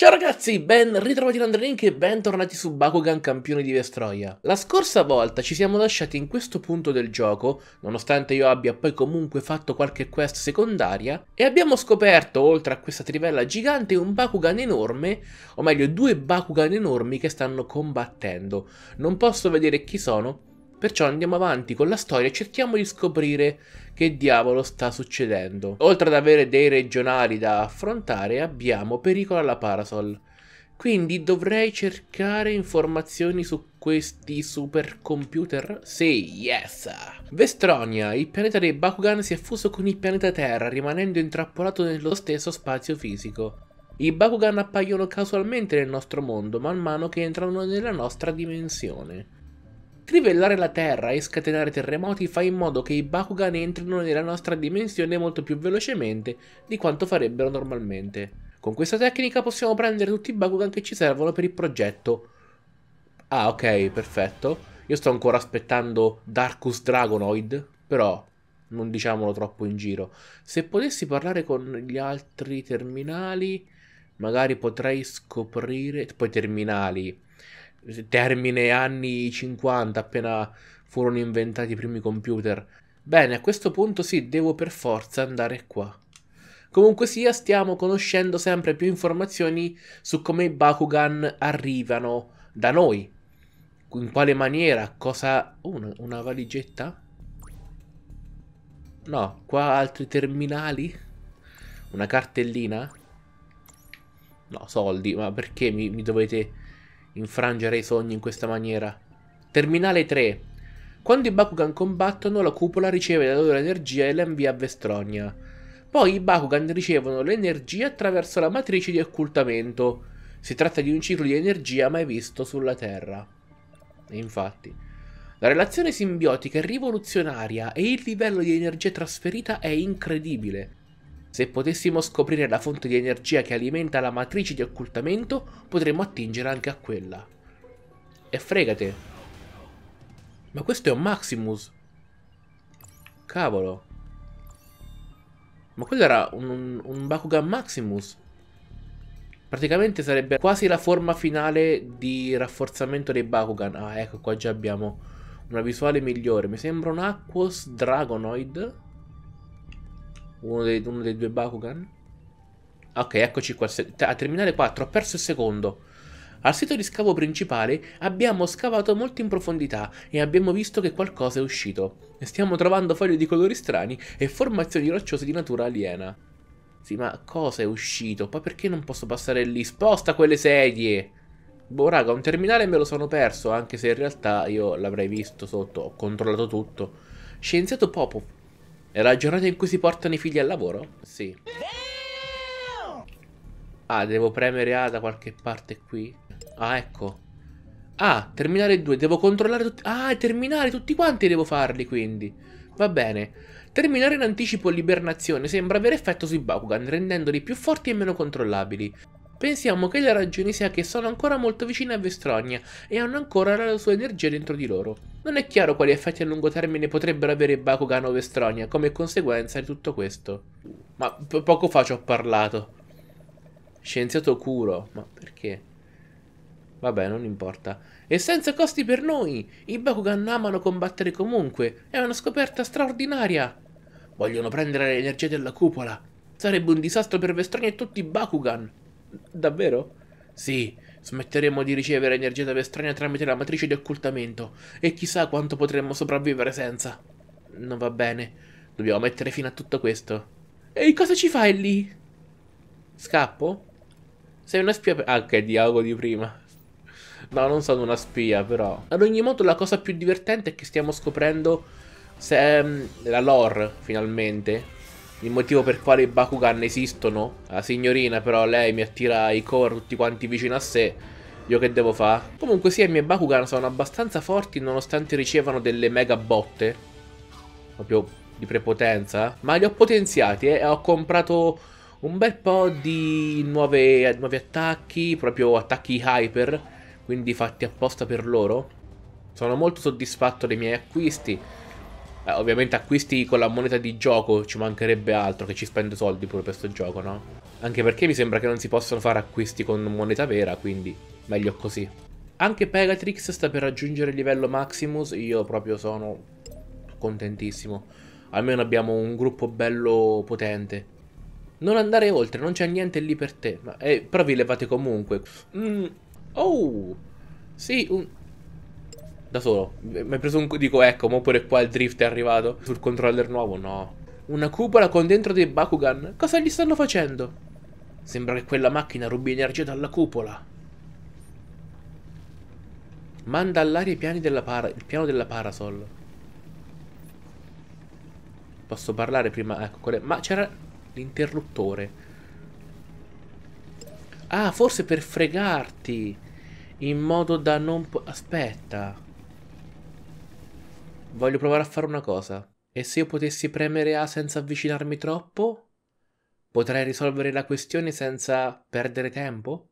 Ciao ragazzi, ben ritrovati in Underlink e bentornati su Bakugan Campione di Vestroia. La scorsa volta ci siamo lasciati in questo punto del gioco, nonostante io abbia poi comunque fatto qualche quest secondaria, e abbiamo scoperto, oltre a questa trivella gigante, un Bakugan enorme, o meglio due Bakugan enormi che stanno combattendo. Non posso vedere chi sono, Perciò andiamo avanti con la storia e cerchiamo di scoprire che diavolo sta succedendo. Oltre ad avere dei regionali da affrontare, abbiamo Pericolo alla Parasol. Quindi dovrei cercare informazioni su questi supercomputer? Sì, yes! Vestronia, il pianeta dei Bakugan si è fuso con il pianeta Terra, rimanendo intrappolato nello stesso spazio fisico. I Bakugan appaiono casualmente nel nostro mondo man mano che entrano nella nostra dimensione. Trivellare la Terra e scatenare terremoti fa in modo che i Bakugan entrino nella nostra dimensione molto più velocemente di quanto farebbero normalmente. Con questa tecnica possiamo prendere tutti i Bakugan che ci servono per il progetto. Ah ok, perfetto. Io sto ancora aspettando Darkus Dragonoid, però non diciamolo troppo in giro. Se potessi parlare con gli altri terminali, magari potrei scoprire... Poi terminali termine anni 50, appena furono inventati i primi computer. Bene, a questo punto sì, devo per forza andare qua. Comunque sia, stiamo conoscendo sempre più informazioni su come i Bakugan arrivano da noi. In quale maniera, cosa... una, una valigetta? No, qua altri terminali? Una cartellina? No, soldi, ma perché mi, mi dovete infrangere i sogni in questa maniera. Terminale 3. Quando i Bakugan combattono, la cupola riceve la loro energia e la invia a Vestronia. Poi i Bakugan ricevono l'energia attraverso la matrice di occultamento. Si tratta di un ciclo di energia mai visto sulla Terra. E infatti, la relazione simbiotica è rivoluzionaria e il livello di energia trasferita è incredibile. Se potessimo scoprire la fonte di energia che alimenta la matrice di occultamento, potremmo attingere anche a quella. E fregate. Ma questo è un Maximus. Cavolo. Ma quello era un, un Bakugan Maximus. Praticamente sarebbe quasi la forma finale di rafforzamento dei Bakugan. Ah, ecco qua già abbiamo una visuale migliore. Mi sembra un Aquos Dragonoid. Uno dei, uno dei due Bakugan. Ok, eccoci qua. A terminale 4, ho perso il secondo. Al sito di scavo principale abbiamo scavato molto in profondità e abbiamo visto che qualcosa è uscito. Stiamo trovando foglie di colori strani e formazioni rocciose di natura aliena. Sì, ma cosa è uscito? Poi perché non posso passare lì? Sposta quelle sedie! Boh, raga, un terminale me lo sono perso, anche se in realtà io l'avrei visto sotto, ho controllato tutto. Scienziato Popov era la giornata in cui si portano i figli al lavoro? Sì. Ah, devo premere A da qualche parte qui. Ah, ecco. Ah, terminare 2. Devo controllare tutti... Ah, terminare tutti quanti devo farli, quindi. Va bene. Terminare in anticipo l'ibernazione sembra avere effetto sui Bakugan, rendendoli più forti e meno controllabili. Pensiamo che la ragione sia che sono ancora molto vicini a Vestronia e hanno ancora la sua energia dentro di loro. Non è chiaro quali effetti a lungo termine potrebbero avere Bakugan o Vestronia come conseguenza di tutto questo. Ma poco fa ci ho parlato. Scienziato curo, ma perché? Vabbè, non importa. E senza costi per noi! I Bakugan amano combattere comunque, è una scoperta straordinaria! Vogliono prendere l'energia della cupola. Sarebbe un disastro per Vestronia e tutti i Bakugan. Davvero? Sì, Smetteremo di ricevere energia da estranea tramite la matrice di occultamento e chissà quanto potremmo sopravvivere senza. Non va bene. Dobbiamo mettere fine a tutto questo. Ehi, cosa ci fai lì? Scappo? Sei una spia... Ah, che dialogo di prima. No, non sono una spia, però. Ad ogni modo, la cosa più divertente è che stiamo scoprendo se... Ehm, la lore, finalmente il motivo per quale i Bakugan esistono. La signorina però, lei mi attira i core tutti quanti vicino a sé. Io che devo fare? Comunque sì, i miei Bakugan sono abbastanza forti nonostante ricevano delle mega botte. Proprio di prepotenza. Ma li ho potenziati eh, e ho comprato un bel po' di nuove, nuovi attacchi, proprio attacchi hyper. Quindi fatti apposta per loro. Sono molto soddisfatto dei miei acquisti eh, ovviamente acquisti con la moneta di gioco, ci mancherebbe altro che ci spendo soldi pure per questo gioco, no? Anche perché mi sembra che non si possano fare acquisti con moneta vera, quindi meglio così. Anche Pegatrix sta per raggiungere il livello Maximus, io proprio sono contentissimo. Almeno abbiamo un gruppo bello potente. Non andare oltre, non c'è niente lì per te. Ma, eh, però vi levate comunque. Mm. Oh! Sì, un, da solo. Mi hai preso un... Dico, ecco, ma pure qua il drift è arrivato. Sul controller nuovo, no. Una cupola con dentro dei Bakugan? Cosa gli stanno facendo? Sembra che quella macchina rubi energia dalla cupola. Manda all'aria il piano della parasol. Posso parlare prima? Ecco, quelle... ma c'era l'interruttore. Ah, forse per fregarti. In modo da non... Aspetta. Voglio provare a fare una cosa. E se io potessi premere A senza avvicinarmi troppo? Potrei risolvere la questione senza perdere tempo?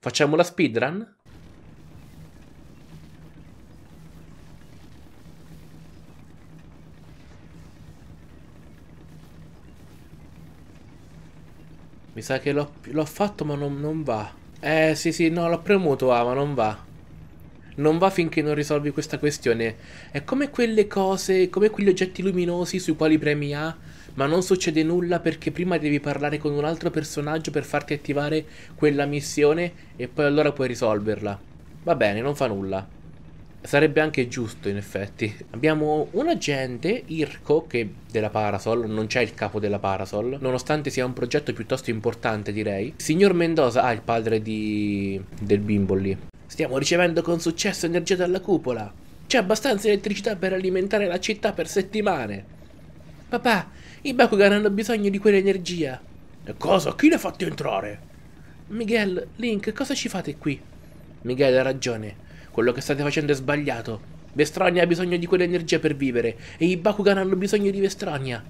Facciamo la speedrun? Mi sa che l'ho fatto ma non, non va. Eh sì sì, no, l'ho premuto A ma non va non va finché non risolvi questa questione. È come quelle cose, come quegli oggetti luminosi sui quali premi A, ma non succede nulla perché prima devi parlare con un altro personaggio per farti attivare quella missione e poi allora puoi risolverla. Va bene, non fa nulla. Sarebbe anche giusto in effetti. Abbiamo un agente, Irko, che della Parasol, non c'è il capo della Parasol, nonostante sia un progetto piuttosto importante direi. Signor Mendoza, ah il padre di... del bimbo lì. Stiamo ricevendo con successo energia dalla cupola. C'è abbastanza elettricità per alimentare la città per settimane. Papà, i Bakugan hanno bisogno di quell'energia. E cosa? Chi l'ha fatto entrare? Miguel, Link, cosa ci fate qui? Miguel ha ragione. Quello che state facendo è sbagliato. Vestronia ha bisogno di quell'energia per vivere e i Bakugan hanno bisogno di Vestronia.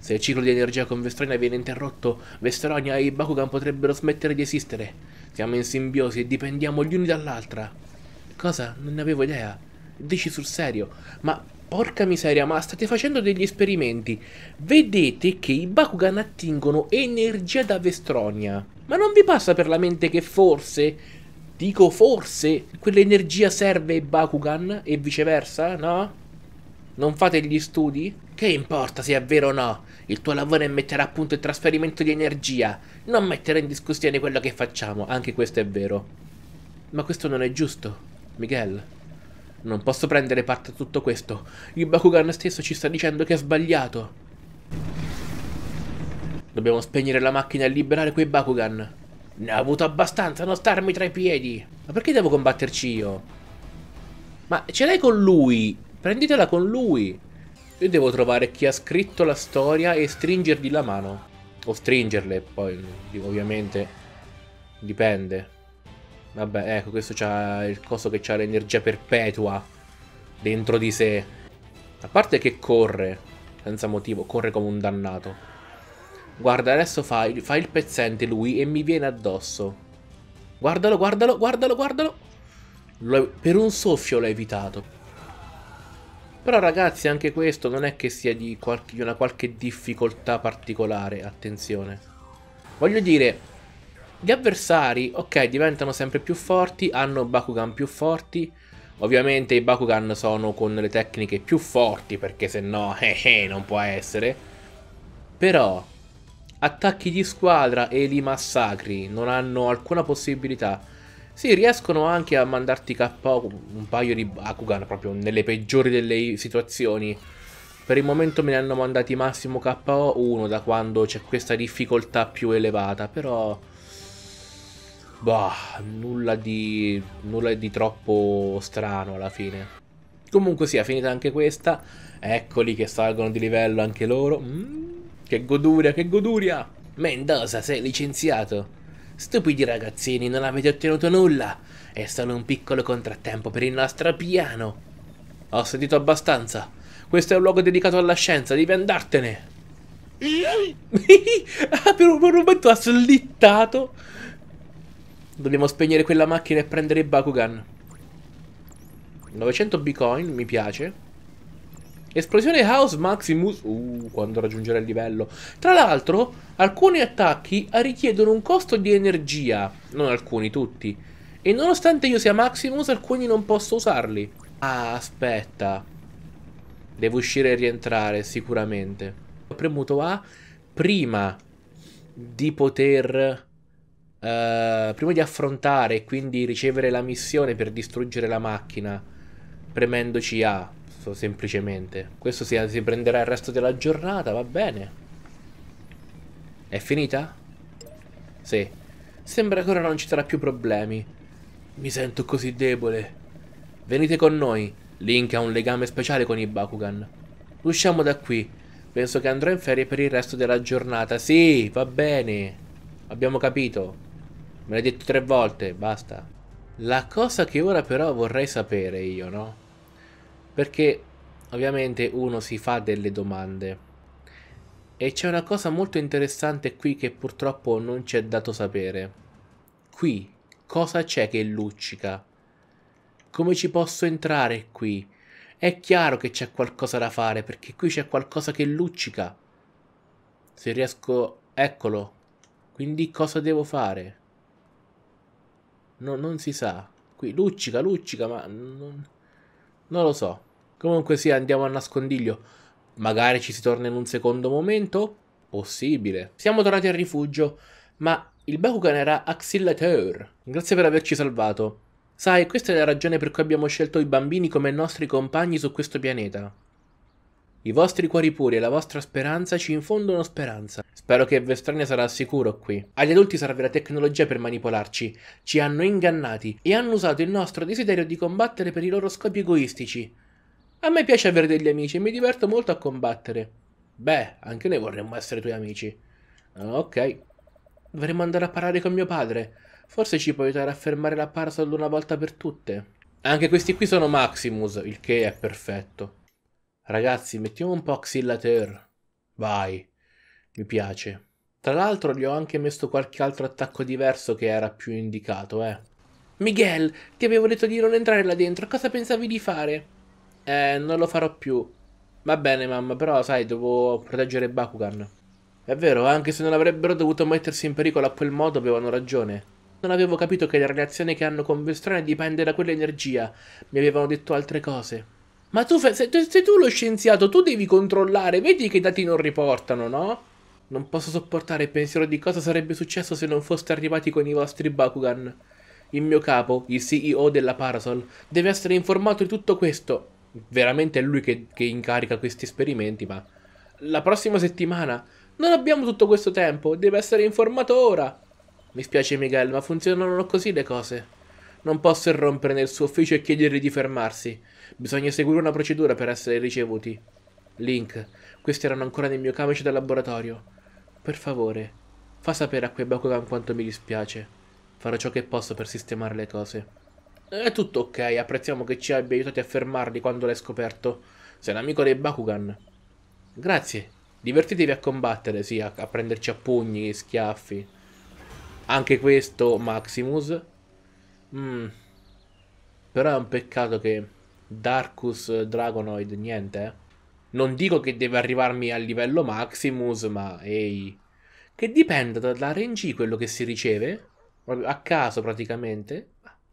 Se il ciclo di energia con Vestronia viene interrotto, Vestronia e i Bakugan potrebbero smettere di esistere. Siamo in simbiosi e dipendiamo gli uni dall'altra. Cosa? Non ne avevo idea. Dici sul serio. Ma porca miseria, ma state facendo degli esperimenti. Vedete che i Bakugan attingono energia da Vestronia. Ma non vi passa per la mente che forse Dico forse quell'energia serve ai Bakugan e viceversa, no? Non fate gli studi? Che importa se è vero o no? Il tuo lavoro è mettere a punto il trasferimento di energia. Non mettere in discussione quello che facciamo, anche questo è vero. Ma questo non è giusto, Miguel. Non posso prendere parte a tutto questo. Il Bakugan stesso ci sta dicendo che è sbagliato. Dobbiamo spegnere la macchina e liberare quei Bakugan. Ne ho avuto abbastanza, non starmi tra i piedi. Ma perché devo combatterci io? Ma ce l'hai con lui? Prenditela con lui. Io devo trovare chi ha scritto la storia e stringergli la mano. O stringerle, poi ovviamente dipende. Vabbè, ecco, questo c'ha il coso che c'ha l'energia perpetua dentro di sé. A parte che corre, senza motivo, corre come un dannato. Guarda, adesso fa il, fa il pezzente lui e mi viene addosso. Guardalo, guardalo, guardalo, guardalo. Per un soffio l'ha evitato. Però ragazzi anche questo non è che sia di, qualche, di una qualche difficoltà particolare, attenzione. Voglio dire, gli avversari, ok, diventano sempre più forti, hanno Bakugan più forti, Ovviamente i Bakugan sono con le tecniche più forti perché se no eh, eh, non può essere. Però attacchi di squadra e li massacri non hanno alcuna possibilità. Sì, riescono anche a mandarti KO un paio di Bakugan proprio nelle peggiori delle situazioni. Per il momento me ne hanno mandati massimo KO uno da quando c'è questa difficoltà più elevata, però... Bah, nulla di, nulla di troppo strano alla fine. Comunque sia, sì, finita anche questa. Eccoli che salgono di livello anche loro. Mm, che goduria, che goduria! Mendoza, sei licenziato! Stupidi ragazzini, non avete ottenuto nulla. È solo un piccolo contrattempo per il nostro piano. Ho sentito abbastanza. Questo è un luogo dedicato alla scienza, devi andartene. ah, per un momento ha slittato. Dobbiamo spegnere quella macchina e prendere Bakugan. 900 bitcoin, mi piace. Esplosione House Maximus uh, quando raggiungerà il livello. Tra l'altro, alcuni attacchi richiedono un costo di energia. Non alcuni, tutti. E nonostante io sia Maximus, alcuni non posso usarli. Ah, aspetta. Devo uscire e rientrare, sicuramente. Ho premuto A prima di poter... Uh, prima di affrontare e quindi ricevere la missione per distruggere la macchina premendoci A questo semplicemente. Questo si, si prenderà il resto della giornata, va bene. È finita? Sì. Sembra che ora non ci sarà più problemi. Mi sento così debole. Venite con noi. Link ha un legame speciale con i Bakugan. Usciamo da qui. Penso che andrò in ferie per il resto della giornata. Sì, va bene. Abbiamo capito. Me l'hai detto tre volte, basta. La cosa che ora però vorrei sapere io, no? perché ovviamente uno si fa delle domande. E c'è una cosa molto interessante qui che purtroppo non ci è dato sapere. Qui cosa c'è che luccica? Come ci posso entrare qui? È chiaro che c'è qualcosa da fare perché qui c'è qualcosa che luccica. Se riesco... Eccolo. Quindi cosa devo fare? No, non si sa. Qui luccica, luccica, ma... non, non lo so. Comunque sì, andiamo a nascondiglio. Magari ci si torna in un secondo momento? Possibile. Siamo tornati al rifugio, ma il Bakugan era Axillateur. Grazie per averci salvato. Sai, questa è la ragione per cui abbiamo scelto i bambini come nostri compagni su questo pianeta. I vostri cuori puri e la vostra speranza ci infondono speranza. Spero che Vestrania sarà al sicuro qui. Agli adulti serve la tecnologia per manipolarci. Ci hanno ingannati e hanno usato il nostro desiderio di combattere per i loro scopi egoistici. A me piace avere degli amici e mi diverto molto a combattere. Beh, anche noi vorremmo essere tuoi amici. Ah, ok. Dovremmo andare a parlare con mio padre. Forse ci può aiutare a fermare la parasol una volta per tutte. Anche questi qui sono Maximus, il che è perfetto. Ragazzi, mettiamo un po' Xillater. Vai. Mi piace. Tra l'altro gli ho anche messo qualche altro attacco diverso che era più indicato, eh. Miguel, ti avevo detto di non entrare là dentro, cosa pensavi di fare? Eh, non lo farò più. Va bene, mamma, però sai, devo proteggere Bakugan. È vero, anche se non avrebbero dovuto mettersi in pericolo a quel modo, avevano ragione. Non avevo capito che la reazione che hanno con Vestrone dipende da quell'energia. Mi avevano detto altre cose. Ma tu, sei, sei tu lo scienziato, tu devi controllare, vedi che i dati non riportano, no? Non posso sopportare il pensiero di cosa sarebbe successo se non foste arrivati con i vostri Bakugan. Il mio capo, il CEO della Parasol, deve essere informato di tutto questo veramente è lui che, che incarica questi esperimenti, ma la prossima settimana non abbiamo tutto questo tempo, deve essere informato ora. Mi spiace Miguel, ma funzionano così le cose. Non posso irrompere nel suo ufficio e chiedergli di fermarsi. Bisogna seguire una procedura per essere ricevuti. Link, questi erano ancora nel mio camice da laboratorio. Per favore, fa sapere a quei Bakugan quanto mi dispiace. Farò ciò che posso per sistemare le cose. Eh, è tutto ok, apprezziamo che ci abbia aiutati a fermarli quando l'hai scoperto. Sei un amico dei Bakugan. Grazie. Divertitevi a combattere, sì, a, a prenderci a pugni, schiaffi. Anche questo, Maximus. Mm. Però è un peccato che Darkus Dragonoid, niente, eh. Non dico che deve arrivarmi al livello Maximus, ma ehi. Che dipende dalla RNG quello che si riceve. A caso praticamente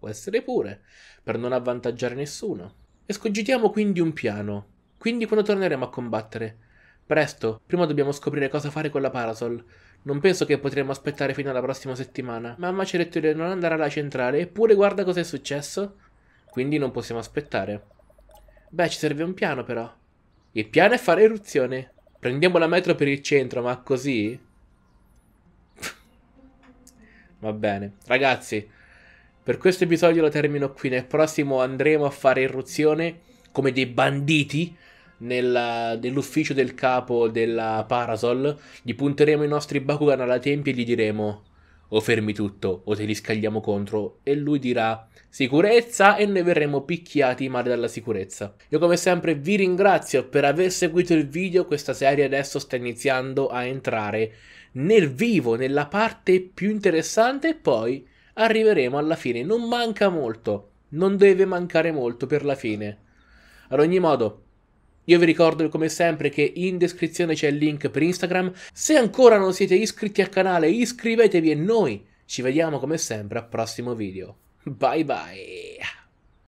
può essere pure, per non avvantaggiare nessuno. Escogitiamo quindi un piano. Quindi quando torneremo a combattere? Presto, prima dobbiamo scoprire cosa fare con la Parasol. Non penso che potremo aspettare fino alla prossima settimana. Mamma ci ha detto di non andare alla centrale, eppure guarda cosa è successo. Quindi non possiamo aspettare. Beh, ci serve un piano però. Il piano è fare eruzione. Prendiamo la metro per il centro, ma così? Va bene. Ragazzi, per questo episodio lo termino qui. Nel prossimo andremo a fare irruzione come dei banditi nella, nell'ufficio del capo della Parasol. Gli punteremo i nostri Bakugan alla tempia e gli diremo o fermi tutto o te li scagliamo contro e lui dirà sicurezza e noi verremo picchiati male dalla sicurezza. Io come sempre vi ringrazio per aver seguito il video, questa serie adesso sta iniziando a entrare nel vivo, nella parte più interessante e poi arriveremo alla fine. Non manca molto, non deve mancare molto per la fine. Ad ogni modo, io vi ricordo come sempre che in descrizione c'è il link per Instagram. Se ancora non siete iscritti al canale, iscrivetevi e noi ci vediamo come sempre al prossimo video. Bye bye!